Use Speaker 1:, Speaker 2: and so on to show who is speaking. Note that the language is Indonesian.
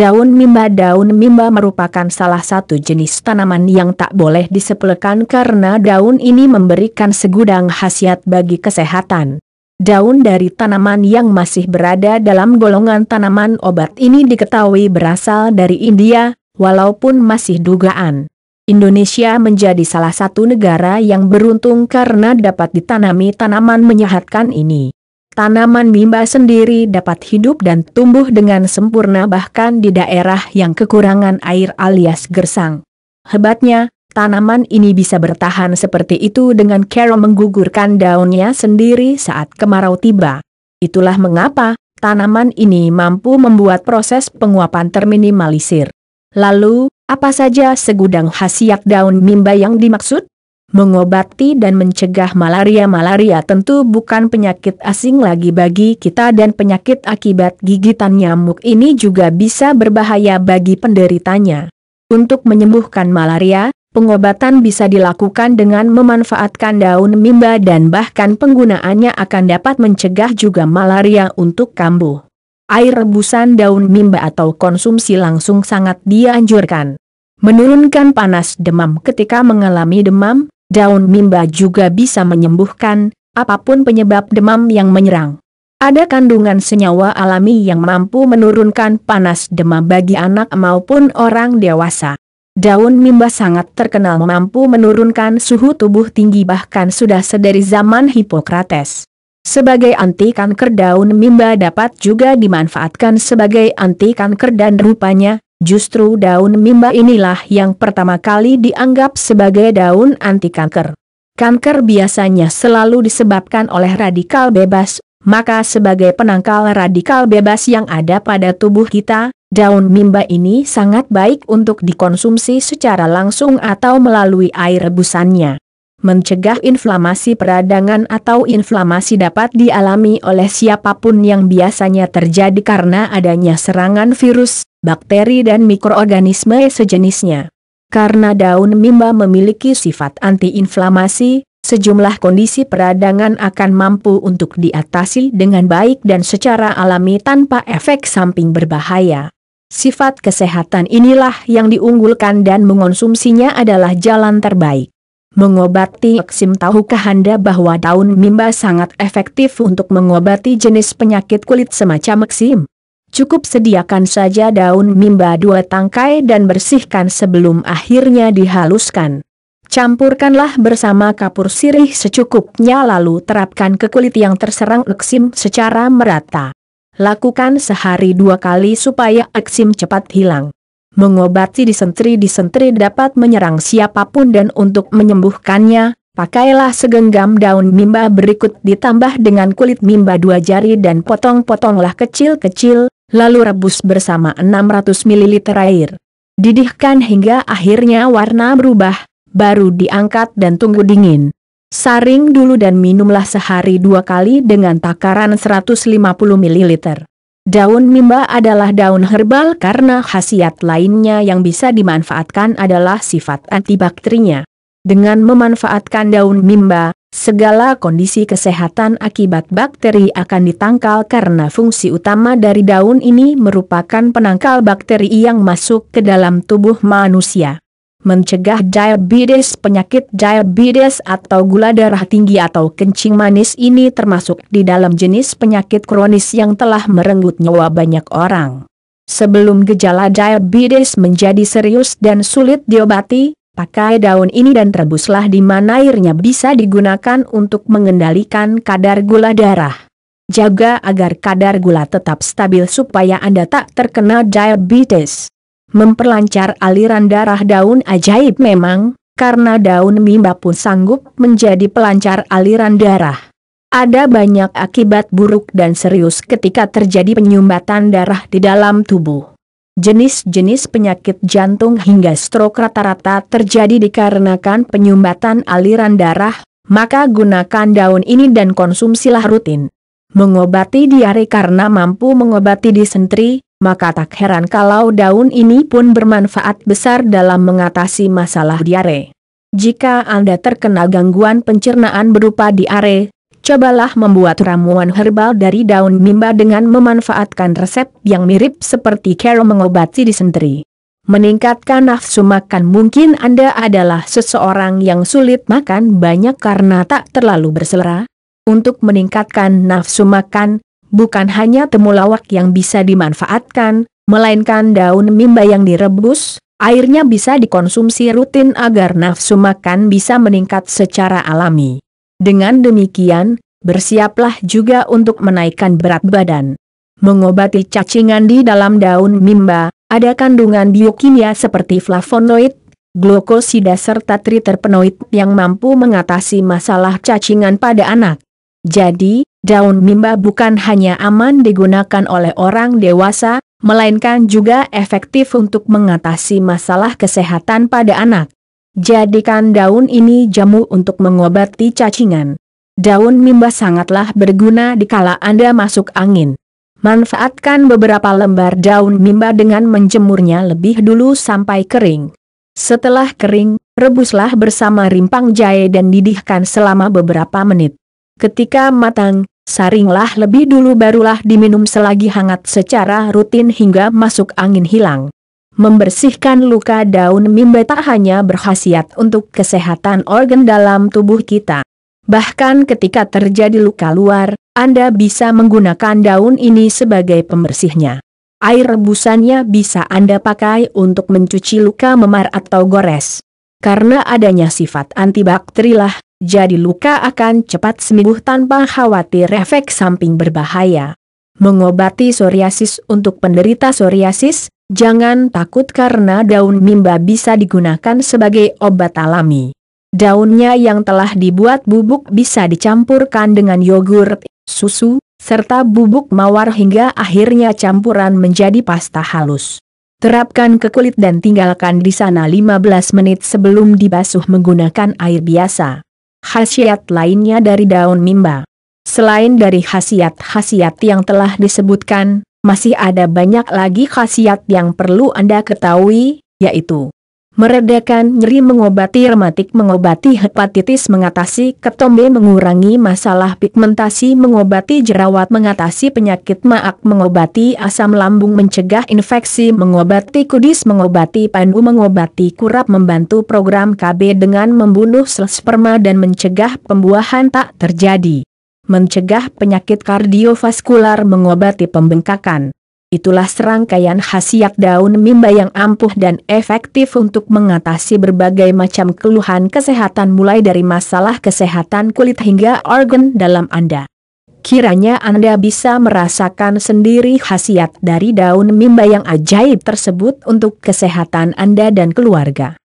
Speaker 1: Daun mimba Daun mimba merupakan salah satu jenis tanaman yang tak boleh disepelekan karena daun ini memberikan segudang khasiat bagi kesehatan. Daun dari tanaman yang masih berada dalam golongan tanaman obat ini diketahui berasal dari India, walaupun masih dugaan. Indonesia menjadi salah satu negara yang beruntung karena dapat ditanami tanaman menyehatkan ini. Tanaman mimba sendiri dapat hidup dan tumbuh dengan sempurna bahkan di daerah yang kekurangan air alias gersang. Hebatnya, tanaman ini bisa bertahan seperti itu dengan cara menggugurkan daunnya sendiri saat kemarau tiba. Itulah mengapa, tanaman ini mampu membuat proses penguapan terminimalisir. Lalu, apa saja segudang khasiat daun mimba yang dimaksud? Mengobati dan mencegah malaria-malaria tentu bukan penyakit asing lagi bagi kita dan penyakit akibat gigitan nyamuk ini juga bisa berbahaya bagi penderitanya. Untuk menyembuhkan malaria, pengobatan bisa dilakukan dengan memanfaatkan daun mimba dan bahkan penggunaannya akan dapat mencegah juga malaria untuk kambuh. Air rebusan daun mimba atau konsumsi langsung sangat dianjurkan. Menurunkan panas demam ketika mengalami demam, Daun mimba juga bisa menyembuhkan, apapun penyebab demam yang menyerang. Ada kandungan senyawa alami yang mampu menurunkan panas demam bagi anak maupun orang dewasa. Daun mimba sangat terkenal mampu menurunkan suhu tubuh tinggi bahkan sudah sedari zaman Hipokrates. Sebagai anti kanker daun mimba dapat juga dimanfaatkan sebagai anti kanker dan rupanya, Justru daun mimba inilah yang pertama kali dianggap sebagai daun anti kanker. Kanker biasanya selalu disebabkan oleh radikal bebas, maka sebagai penangkal radikal bebas yang ada pada tubuh kita, daun mimba ini sangat baik untuk dikonsumsi secara langsung atau melalui air rebusannya mencegah inflamasi peradangan atau inflamasi dapat dialami oleh siapapun yang biasanya terjadi karena adanya serangan virus, bakteri dan mikroorganisme sejenisnya. Karena daun mimba memiliki sifat antiinflamasi, sejumlah kondisi peradangan akan mampu untuk diatasi dengan baik dan secara alami tanpa efek samping berbahaya. Sifat kesehatan inilah yang diunggulkan dan mengonsumsinya adalah jalan terbaik. Mengobati eksim tahukah Anda bahwa daun mimba sangat efektif untuk mengobati jenis penyakit kulit semacam eksim? Cukup sediakan saja daun mimba dua tangkai dan bersihkan sebelum akhirnya dihaluskan. Campurkanlah bersama kapur sirih secukupnya lalu terapkan ke kulit yang terserang eksim secara merata. Lakukan sehari dua kali supaya eksim cepat hilang. Mengobati disentri-disentri dapat menyerang siapapun dan untuk menyembuhkannya, pakailah segenggam daun mimba berikut ditambah dengan kulit mimba dua jari dan potong-potonglah kecil-kecil, lalu rebus bersama 600 ml air. Didihkan hingga akhirnya warna berubah, baru diangkat dan tunggu dingin. Saring dulu dan minumlah sehari dua kali dengan takaran 150 ml. Daun mimba adalah daun herbal karena khasiat lainnya yang bisa dimanfaatkan adalah sifat antibakterinya. Dengan memanfaatkan daun mimba, segala kondisi kesehatan akibat bakteri akan ditangkal karena fungsi utama dari daun ini merupakan penangkal bakteri yang masuk ke dalam tubuh manusia mencegah diabetes penyakit diabetes atau gula darah tinggi atau kencing manis ini termasuk di dalam jenis penyakit kronis yang telah merenggut nyawa banyak orang. Sebelum gejala diabetes menjadi serius dan sulit diobati, pakai daun ini dan rebuslah di mana airnya bisa digunakan untuk mengendalikan kadar gula darah. Jaga agar kadar gula tetap stabil supaya Anda tak terkena diabetes. Memperlancar aliran darah daun ajaib memang, karena daun mimba pun sanggup menjadi pelancar aliran darah. Ada banyak akibat buruk dan serius ketika terjadi penyumbatan darah di dalam tubuh. Jenis-jenis penyakit jantung hingga stroke rata-rata terjadi dikarenakan penyumbatan aliran darah, maka gunakan daun ini dan konsumsilah rutin. Mengobati diare karena mampu mengobati disentri, maka tak heran kalau daun ini pun bermanfaat besar dalam mengatasi masalah diare. Jika Anda terkena gangguan pencernaan berupa diare, cobalah membuat ramuan herbal dari daun mimba dengan memanfaatkan resep yang mirip seperti cara mengobati disenteri. Meningkatkan nafsu makan mungkin Anda adalah seseorang yang sulit makan banyak karena tak terlalu berselera. Untuk meningkatkan nafsu makan, bukan hanya temulawak yang bisa dimanfaatkan, melainkan daun mimba yang direbus, airnya bisa dikonsumsi rutin agar nafsu makan bisa meningkat secara alami. Dengan demikian, bersiaplah juga untuk menaikkan berat badan. Mengobati cacingan di dalam daun mimba, ada kandungan biokimia seperti flavonoid, glukosida serta triterpenoid yang mampu mengatasi masalah cacingan pada anak. Jadi, Daun mimba bukan hanya aman digunakan oleh orang dewasa, melainkan juga efektif untuk mengatasi masalah kesehatan pada anak. Jadikan daun ini jamu untuk mengobati cacingan. Daun mimba sangatlah berguna dikala Anda masuk angin. Manfaatkan beberapa lembar daun mimba dengan menjemurnya lebih dulu sampai kering. Setelah kering, rebuslah bersama rimpang jahe dan didihkan selama beberapa menit. Ketika matang, saringlah lebih dulu barulah diminum selagi hangat secara rutin hingga masuk angin hilang. Membersihkan luka daun mimba tak hanya berkhasiat untuk kesehatan organ dalam tubuh kita. Bahkan ketika terjadi luka luar, Anda bisa menggunakan daun ini sebagai pembersihnya. Air rebusannya bisa Anda pakai untuk mencuci luka memar atau gores. Karena adanya sifat antibakterilah jadi luka akan cepat sembuh tanpa khawatir efek samping berbahaya. Mengobati psoriasis untuk penderita psoriasis, jangan takut karena daun mimba bisa digunakan sebagai obat alami. Daunnya yang telah dibuat bubuk bisa dicampurkan dengan yogurt, susu, serta bubuk mawar hingga akhirnya campuran menjadi pasta halus. Terapkan ke kulit dan tinggalkan di sana 15 menit sebelum dibasuh menggunakan air biasa. Khasiat lainnya dari daun mimba. Selain dari khasiat-khasiat yang telah disebutkan, masih ada banyak lagi khasiat yang perlu Anda ketahui, yaitu Meredakan nyeri mengobati rematik mengobati hepatitis mengatasi ketombe mengurangi masalah pigmentasi mengobati jerawat mengatasi penyakit maak mengobati asam lambung mencegah infeksi mengobati kudis mengobati pandu mengobati kurap membantu program KB dengan membunuh sel sperma dan mencegah pembuahan tak terjadi. Mencegah penyakit kardiovaskular mengobati pembengkakan Itulah serangkaian khasiat daun mimba yang ampuh dan efektif untuk mengatasi berbagai macam keluhan kesehatan mulai dari masalah kesehatan kulit hingga organ dalam Anda. Kiranya Anda bisa merasakan sendiri khasiat dari daun mimba yang ajaib tersebut untuk kesehatan Anda dan keluarga.